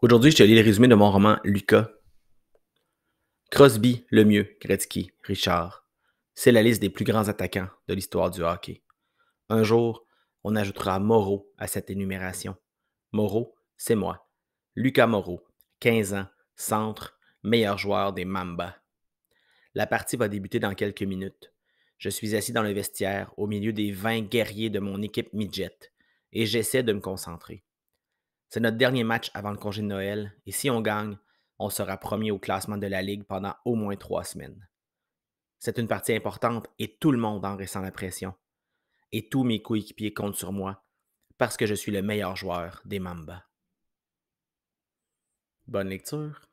Aujourd'hui, je te lis le résumé de mon roman Lucas. Crosby, le mieux, Gretzky, Richard. C'est la liste des plus grands attaquants de l'histoire du hockey. Un jour, on ajoutera Moreau à cette énumération. Moreau, c'est moi. Lucas Moreau, 15 ans, centre, meilleur joueur des Mamba. La partie va débuter dans quelques minutes. Je suis assis dans le vestiaire, au milieu des 20 guerriers de mon équipe midget, et j'essaie de me concentrer. C'est notre dernier match avant le congé de Noël et si on gagne, on sera premier au classement de la Ligue pendant au moins trois semaines. C'est une partie importante et tout le monde en ressent la pression. Et tous mes coéquipiers comptent sur moi parce que je suis le meilleur joueur des Mamba. Bonne lecture.